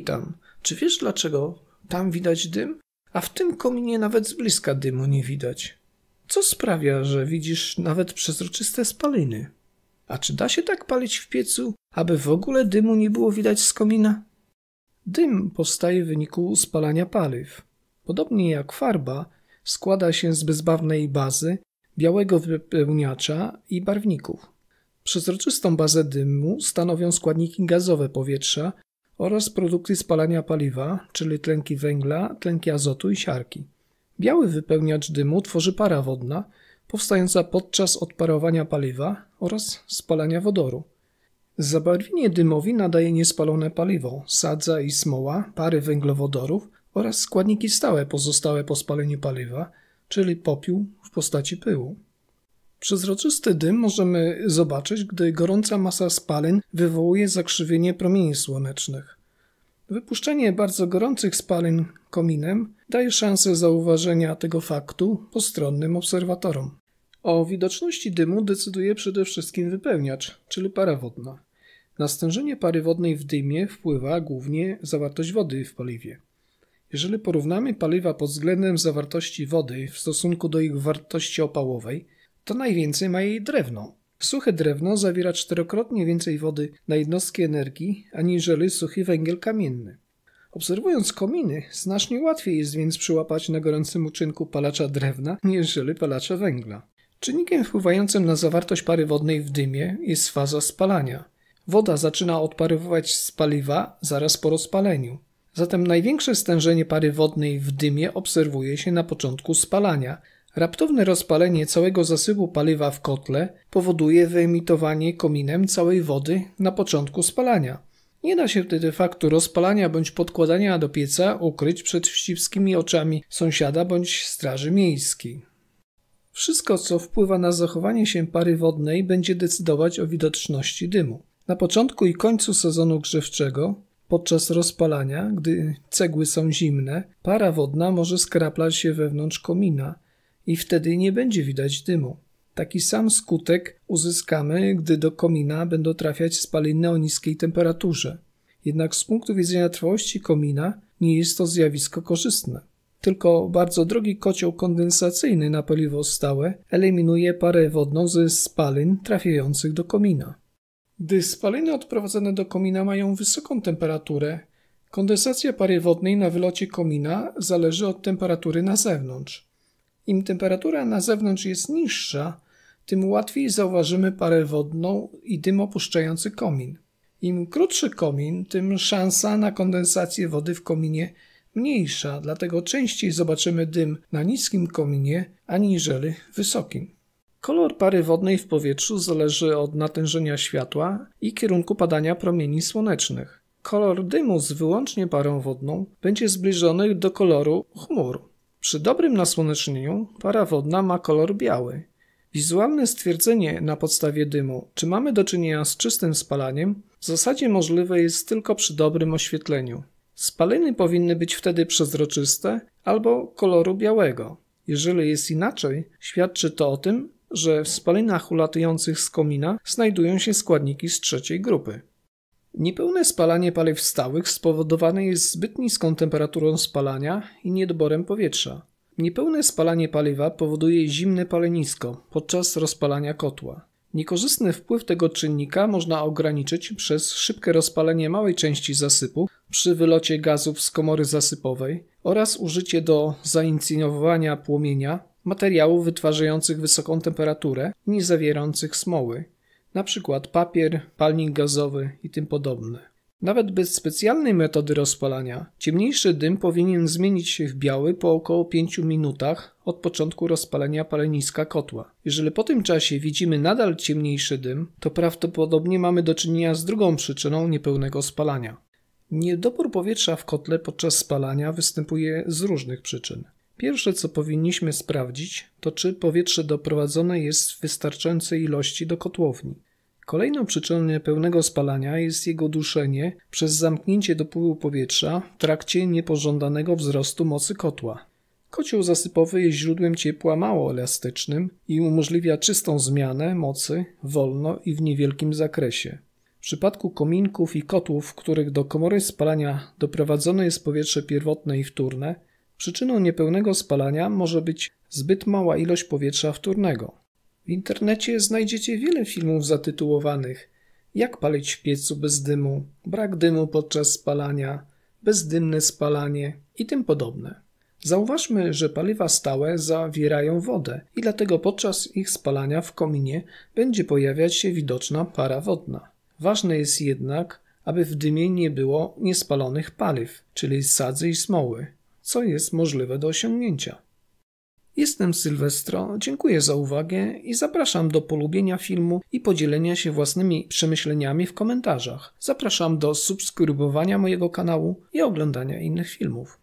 tam? Czy wiesz dlaczego tam widać dym, a w tym kominie nawet z bliska dymu nie widać? Co sprawia, że widzisz nawet przezroczyste spaliny? A czy da się tak palić w piecu, aby w ogóle dymu nie było widać z komina? Dym powstaje w wyniku spalania paliw. Podobnie jak farba, składa się z bezbawnej bazy, białego wypełniacza i barwników. Przezroczystą bazę dymu stanowią składniki gazowe powietrza, oraz produkty spalania paliwa, czyli tlenki węgla, tlenki azotu i siarki. Biały wypełniacz dymu tworzy para wodna, powstająca podczas odparowania paliwa oraz spalania wodoru. Zabarwienie dymowi nadaje niespalone paliwo, sadza i smoła, pary węglowodorów oraz składniki stałe pozostałe po spaleniu paliwa, czyli popiół w postaci pyłu. Przezroczysty dym możemy zobaczyć, gdy gorąca masa spalin wywołuje zakrzywienie promieni słonecznych. Wypuszczenie bardzo gorących spalin kominem daje szansę zauważenia tego faktu postronnym obserwatorom. O widoczności dymu decyduje przede wszystkim wypełniacz, czyli para wodna. Na stężenie pary wodnej w dymie wpływa głównie zawartość wody w paliwie. Jeżeli porównamy paliwa pod względem zawartości wody w stosunku do ich wartości opałowej, to najwięcej ma jej drewno. Suche drewno zawiera czterokrotnie więcej wody na jednostki energii aniżeli suchy węgiel kamienny. Obserwując kominy, znacznie łatwiej jest więc przyłapać na gorącym uczynku palacza drewna niż palacza węgla. Czynnikiem wpływającym na zawartość pary wodnej w dymie jest faza spalania. Woda zaczyna odparowywać z paliwa zaraz po rozpaleniu. Zatem największe stężenie pary wodnej w dymie obserwuje się na początku spalania, Raptowne rozpalenie całego zasypu paliwa w kotle powoduje wyemitowanie kominem całej wody na początku spalania. Nie da się wtedy faktu rozpalania bądź podkładania do pieca ukryć przed wścibskimi oczami sąsiada bądź straży miejskiej. Wszystko, co wpływa na zachowanie się pary wodnej, będzie decydować o widoczności dymu. Na początku i końcu sezonu grzewczego, podczas rozpalania, gdy cegły są zimne, para wodna może skraplać się wewnątrz komina, i wtedy nie będzie widać dymu. Taki sam skutek uzyskamy, gdy do komina będą trafiać spaliny o niskiej temperaturze. Jednak z punktu widzenia trwałości komina nie jest to zjawisko korzystne. Tylko bardzo drogi kocioł kondensacyjny na paliwo stałe eliminuje parę wodną ze spalin trafiających do komina. Gdy spaliny odprowadzane do komina mają wysoką temperaturę, kondensacja pary wodnej na wylocie komina zależy od temperatury na zewnątrz. Im temperatura na zewnątrz jest niższa, tym łatwiej zauważymy parę wodną i dym opuszczający komin. Im krótszy komin, tym szansa na kondensację wody w kominie mniejsza, dlatego częściej zobaczymy dym na niskim kominie aniżeli wysokim. Kolor pary wodnej w powietrzu zależy od natężenia światła i kierunku padania promieni słonecznych. Kolor dymu z wyłącznie parą wodną będzie zbliżony do koloru chmur. Przy dobrym nasłonecznieniu para wodna ma kolor biały. Wizualne stwierdzenie na podstawie dymu, czy mamy do czynienia z czystym spalaniem, w zasadzie możliwe jest tylko przy dobrym oświetleniu. Spaliny powinny być wtedy przezroczyste albo koloru białego. Jeżeli jest inaczej, świadczy to o tym, że w spalinach ulatujących z komina znajdują się składniki z trzeciej grupy. Niepełne spalanie paliw stałych spowodowane jest zbyt niską temperaturą spalania i niedoborem powietrza. Niepełne spalanie paliwa powoduje zimne palenisko podczas rozpalania kotła. Niekorzystny wpływ tego czynnika można ograniczyć przez szybkie rozpalenie małej części zasypu przy wylocie gazów z komory zasypowej oraz użycie do zainicjowania płomienia materiałów wytwarzających wysoką temperaturę i zawierających smoły na przykład papier, palnik gazowy i tym podobne. Nawet bez specjalnej metody rozpalania, ciemniejszy dym powinien zmienić się w biały po około 5 minutach od początku rozpalenia paleniska kotła. Jeżeli po tym czasie widzimy nadal ciemniejszy dym, to prawdopodobnie mamy do czynienia z drugą przyczyną niepełnego spalania. Niedobór powietrza w kotle podczas spalania występuje z różnych przyczyn. Pierwsze, co powinniśmy sprawdzić, to czy powietrze doprowadzone jest w wystarczającej ilości do kotłowni. Kolejną przyczyną niepełnego spalania jest jego duszenie przez zamknięcie dopływu powietrza w trakcie niepożądanego wzrostu mocy kotła. Kocioł zasypowy jest źródłem ciepła mało elastycznym i umożliwia czystą zmianę mocy wolno i w niewielkim zakresie. W przypadku kominków i kotłów, w których do komory spalania doprowadzone jest powietrze pierwotne i wtórne, Przyczyną niepełnego spalania może być zbyt mała ilość powietrza wtórnego. W internecie znajdziecie wiele filmów zatytułowanych Jak palić w piecu bez dymu, brak dymu podczas spalania, bezdymne spalanie i tym podobne. Zauważmy, że paliwa stałe zawierają wodę i dlatego podczas ich spalania w kominie będzie pojawiać się widoczna para wodna. Ważne jest jednak, aby w dymie nie było niespalonych paliw, czyli sadzy i smoły co jest możliwe do osiągnięcia. Jestem Sylwestro, dziękuję za uwagę i zapraszam do polubienia filmu i podzielenia się własnymi przemyśleniami w komentarzach. Zapraszam do subskrybowania mojego kanału i oglądania innych filmów.